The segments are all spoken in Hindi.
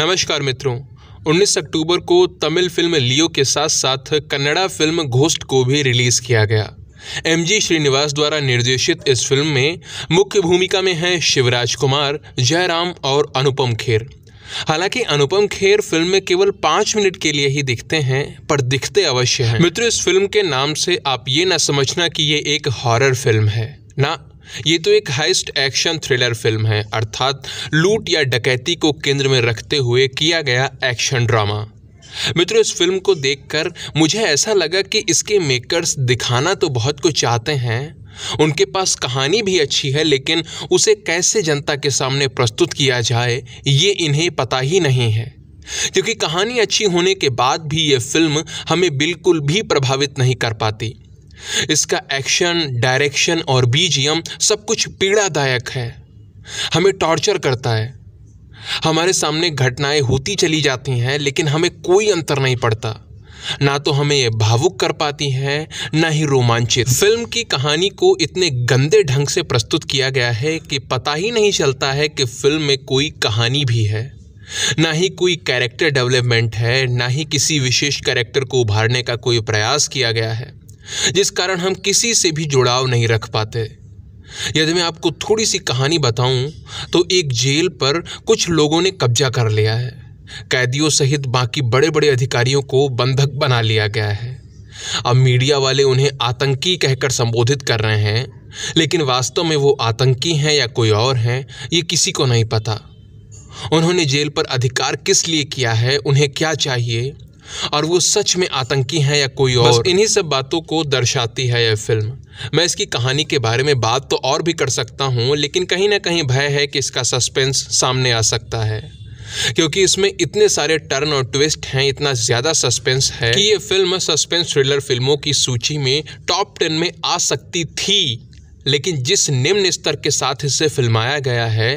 नमस्कार मित्रों 19 अक्टूबर को तमिल फिल्म लियो के साथ साथ कन्नड़ा फिल्म घोस्ट को भी रिलीज किया गया एम जी श्रीनिवास द्वारा निर्देशित इस फिल्म में मुख्य भूमिका में हैं शिवराज कुमार जयराम और अनुपम खेर हालांकि अनुपम खेर फिल्म में केवल पाँच मिनट के लिए ही दिखते हैं पर दिखते अवश्य हैं मित्रों इस फिल्म के नाम से आप ये ना समझना कि ये एक हॉरर फिल्म है ना ये तो एक हाइस्ट एक्शन थ्रिलर फिल्म है अर्थात लूट या डकैती को केंद्र में रखते हुए किया गया एक्शन ड्रामा मित्रों इस फिल्म को देखकर मुझे ऐसा लगा कि इसके मेकर्स दिखाना तो बहुत कुछ चाहते हैं उनके पास कहानी भी अच्छी है लेकिन उसे कैसे जनता के सामने प्रस्तुत किया जाए ये इन्हें पता ही नहीं है क्योंकि कहानी अच्छी होने के बाद भी ये फिल्म हमें बिल्कुल भी प्रभावित नहीं कर पाती इसका एक्शन डायरेक्शन और बीजीएम सब कुछ पीड़ादायक है हमें टॉर्चर करता है हमारे सामने घटनाएं होती चली जाती हैं लेकिन हमें कोई अंतर नहीं पड़ता ना तो हमें ये भावुक कर पाती हैं ना ही रोमांचित फिल्म की कहानी को इतने गंदे ढंग से प्रस्तुत किया गया है कि पता ही नहीं चलता है कि फिल्म में कोई कहानी भी है ना ही कोई कैरेक्टर डेवलपमेंट है ना ही किसी विशेष कैरेक्टर को उभारने का कोई प्रयास किया गया है जिस कारण हम किसी से भी जुड़ाव नहीं रख पाते यदि मैं आपको थोड़ी सी कहानी बताऊं तो एक जेल पर कुछ लोगों ने कब्जा कर लिया है कैदियों सहित बाकी बड़े बड़े अधिकारियों को बंधक बना लिया गया है अब मीडिया वाले उन्हें आतंकी कहकर संबोधित कर रहे हैं लेकिन वास्तव में वो आतंकी हैं या कोई और हैं ये किसी को नहीं पता उन्होंने जेल पर अधिकार किस लिए किया है उन्हें क्या चाहिए और वो सच में आतंकी हैं या कोई और इन्हीं सब बातों को दर्शाती है यह फिल्म मैं इसकी कहानी के बारे में बात तो और भी कर सकता हूँ लेकिन कहीं ना कहीं भय है कि इसका सस्पेंस सामने आ सकता है क्योंकि इसमें इतने सारे टर्न और ट्विस्ट हैं इतना ज़्यादा सस्पेंस है कि ये फिल्म सस्पेंस थ्रिलर फिल्मों की सूची में टॉप टेन में आ सकती थी लेकिन जिस निम्न स्तर के साथ इसे फिल्माया गया है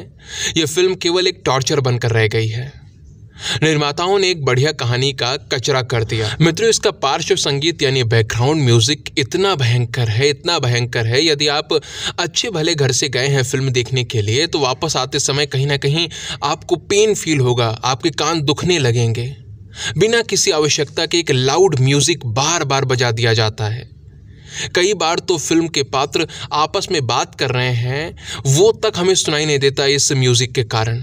यह फिल्म केवल एक टॉर्चर बनकर रह गई है निर्माताओं ने एक बढ़िया कहानी का कचरा कर दिया मित्रों इसका पार्श्व संगीत यानी बैकग्राउंड म्यूजिक इतना भयंकर है इतना भयंकर है यदि आप अच्छे भले घर से गए हैं फिल्म देखने के लिए तो वापस आते समय कहीं ना कहीं आपको पेन फील होगा आपके कान दुखने लगेंगे बिना किसी आवश्यकता के एक लाउड म्यूजिक बार बार बजा दिया जाता है कई बार तो फिल्म के पात्र आपस में बात कर रहे हैं वो तक हमें सुनाई नहीं देता इस म्यूजिक के कारण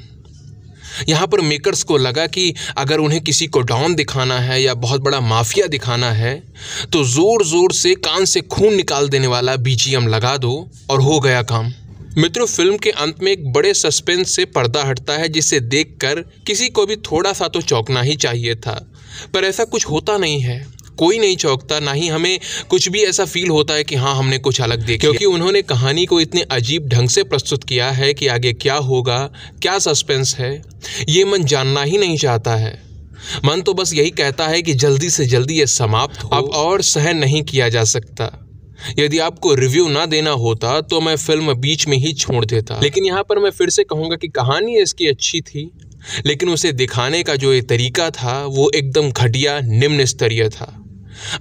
यहाँ पर मेकर्स को लगा कि अगर उन्हें किसी को डॉन दिखाना है या बहुत बड़ा माफिया दिखाना है तो ज़ोर ज़ोर से कान से खून निकाल देने वाला बी लगा दो और हो गया काम मित्रों फिल्म के अंत में एक बड़े सस्पेंस से पर्दा हटता है जिसे देखकर किसी को भी थोड़ा सा तो चौंकना ही चाहिए था पर ऐसा कुछ होता नहीं है कोई नहीं चौंकता ना ही हमें कुछ भी ऐसा फील होता है कि हाँ हमने कुछ अलग देखा क्योंकि उन्होंने कहानी को इतने अजीब ढंग से प्रस्तुत किया है कि आगे क्या होगा क्या सस्पेंस है ये मन जानना ही नहीं चाहता है मन तो बस यही कहता है कि जल्दी से जल्दी यह समाप्त हो अब और सहन नहीं किया जा सकता यदि आपको रिव्यू ना देना होता तो मैं फिल्म बीच में ही छोड़ देता लेकिन यहाँ पर मैं फिर से कहूँगा कि कहानी इसकी अच्छी थी लेकिन उसे दिखाने का जो ये तरीका था वो एकदम घटिया निम्न स्तरीय था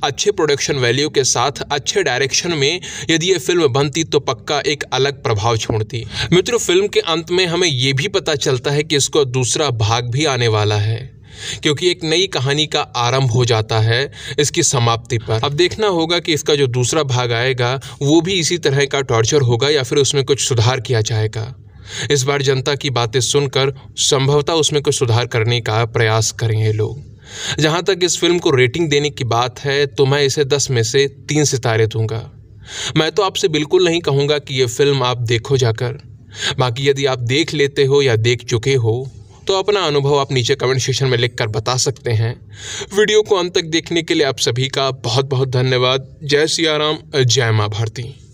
अच्छे प्रोडक्शन वैल्यू के साथ अच्छे डायरेक्शन में यदि ये फिल्म बनती तो पक्का एक अलग प्रभाव छोड़ती मित्रों फिल्म के अंत में हमें ये भी पता चलता है कि इसको दूसरा भाग भी आने वाला है क्योंकि एक नई कहानी का आरंभ हो जाता है इसकी समाप्ति पर अब देखना होगा कि इसका जो दूसरा भाग आएगा वो भी इसी तरह का टॉर्चर होगा या फिर उसमें कुछ सुधार किया जाएगा इस बार जनता की बातें सुनकर संभवतः उसमें कुछ सुधार करने का प्रयास करेंगे लोग जहाँ तक इस फिल्म को रेटिंग देने की बात है तो मैं इसे दस में से तीन सितारे दूंगा मैं तो आपसे बिल्कुल नहीं कहूँगा कि ये फिल्म आप देखो जाकर बाकी यदि आप देख लेते हो या देख चुके हो तो अपना अनुभव आप नीचे कमेंट सेक्शन में लिखकर बता सकते हैं वीडियो को अंत तक देखने के लिए आप सभी का बहुत बहुत धन्यवाद जय सियाराम जय माँ भारती